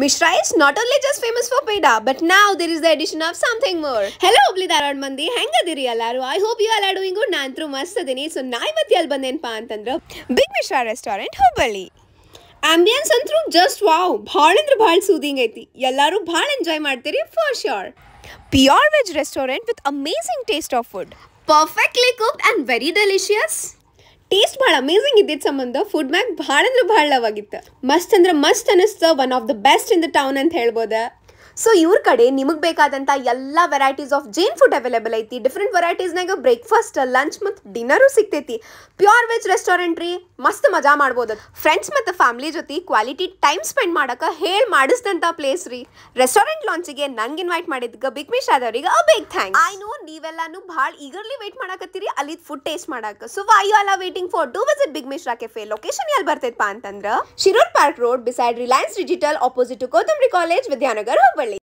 Mishra is not only just famous for peda, but ನಾವು there is the addition of something more. Hello, Hubli Dharwad ಮಂದಿ ಹೆಂಗದಿರಿ ಎಲ್ಲಾರು I hope you all are doing good ನಾನು ಅಂತೂ ಮಸ್ತ್ ಅದೀನಿ so ನಾ ಇವತ್ತು ಎಲ್ಲಿ ಬಂದೇನಪ್ಪ ಅಂತಂದ್ರೆ big Mishra restaurant Hubballi ambience ಅಂತೂ ಜಸ್ಟ್ ವಾವ್ ಭಾಳ ಅಂದ್ರೆ ಭಾಳ ಸೂದಿಂಗ್ ಐತಿ ಎಲ್ಲರೂ ಭಾಳ ಎಂಜಾಯ್ ಮಾಡ್ತೀರಿ for sure pure veg restaurant with amazing taste of food perfectly cooked and very delicious taste ಭಾಳ ಅಮೇಝಿಂಗ್ ಇದ್ದಿದ್ದ ಸಂಬಂಧ ಫುಡ್ ಮ್ಯಾಕ್ ಭಾಳ ಅಂದ್ರೆ ಭಾಳ ಲವಾಗಿತ್ತು ಮಸ್ತ್ ಅಂದ್ರೆ ಮಸ್ತ್ ಅನಿಸ್ತ one of the best in the town ಅಂತ ಹೇಳ್ಬೋದ ಸೊ ಇವ್ರ ಕಡೆ ನಿಮಗೆ ಬೇಕಾದಂಥ ಎಲ್ಲ varieties of Jain food available ಐತಿ ಡಿಫ್ರೆಂಟ್ ವೆರೈಟೀಸ್ನಾಗ ಬ್ರೇಕ್ಫಾಸ್ಟ್ ಲಂಚ್ ಮತ್ತು ಡಿನ್ನರು ಸಿಗ್ತೈತಿ ಪ್ಯೂರ್ ವೆಜ್ ರೆಸ್ಟೋರೆಂಟ್ ರೀ ಮಸ್ತ್ ಮಜಾ ಮಾಡ್ಬೋದು ಫ್ರೆಂಡ್ಸ್ ಮತ್ತು ಫ್ಯಾಮಿಲಿ ಜೊತೆ ಕ್ವಾಲಿಟಿ ಟೈಮ್ ಸ್ಪೆಂಡ್ ಮಾಡೋಕೆ ಹೇಳಿ ಮಾಡಿಸಿದಂಥ ಪ್ಲೇಸ್ ರೀ ರೆಸ್ಟೋರೆಂಟ್ ಲಾಂಚಿಗೆ ನಂಗೆ ಇನ್ವೈಟ್ ಮಾಡಿದ್ಗ ಬಿಗ್ ಮಿಶ್ ಆದವ್ರಿಗೆ a big thank I know ನೀವೆಲ್ಲಾನು ಭಾಳ ಈಗರ್ಲಿ ವೇಟ್ ಮಾಡಕತ್ತೀರಿ ಅಲ್ಲಿ ಫುಡ್ ಟೇಸ್ಟ್ ಮಾಡಕ್ಕೆ so why you all waiting for do visit big Mishra cafe location ಎಲ್ಲಿ ಬರ್ತೈತಪ್ಪ ಅಂತಂದ್ರೆ Shirur park road beside Reliance digital opposite to college Vidyanagar